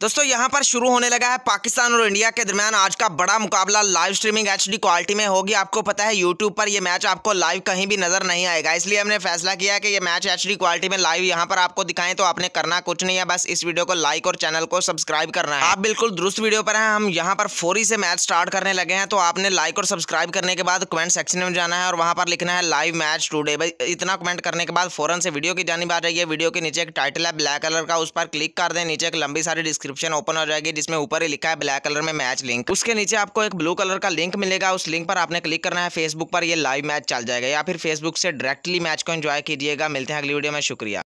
दोस्तों यहां पर शुरू होने लगा है पाकिस्तान और इंडिया के दरमियान आज का बड़ा मुकाबला लाइव स्ट्रीमिंग एचडी क्वालिटी में होगी आपको पता है यूट्यूब पर यह मैच आपको लाइव कहीं भी नजर नहीं आएगा इसलिए हमने फैसला किया कि यह मैच एचडी क्वालिटी में लाइव यहां पर आपको दिखाएं तो आपने करना कुछ नहीं है बस इस वीडियो को लाइक और चैनल को सब्सक्राइब करना है आप बिल्कुल दुरुस्त वीडियो पर है हम यहाँ पर फोरी से मैच स्टार्ट करने लगे हैं तो आपने लाइक और सब्सक्राइब करने के बाद कमेंट सेक्शन में जाना है और वहाँ पर लिखना है लाइव मैच टूडे इतना कमेंट करने के बाद फोरन से वीडियो की जानी आ है वीडियो के नीचे एक टाइटल है ब्लैक कलर का उस पर क्लिक कर दे नीचे एक लंबी सारी डिस्क्रिप डिस्क्रिप्शन ओपन हो जाएगी जिसमें ऊपर ही लिखा है ब्लैक कलर में मैच लिंक उसके नीचे आपको एक ब्लू कलर का लिंक मिलेगा उस लिंक पर आपने क्लिक करना है फेसबुक पर यह लाइव मैच चल जाएगा या फिर फेसबुक से डायरेक्टली मैच को एंजॉय कीजिएगा मिलते हैं अगली वीडियो में शुक्रिया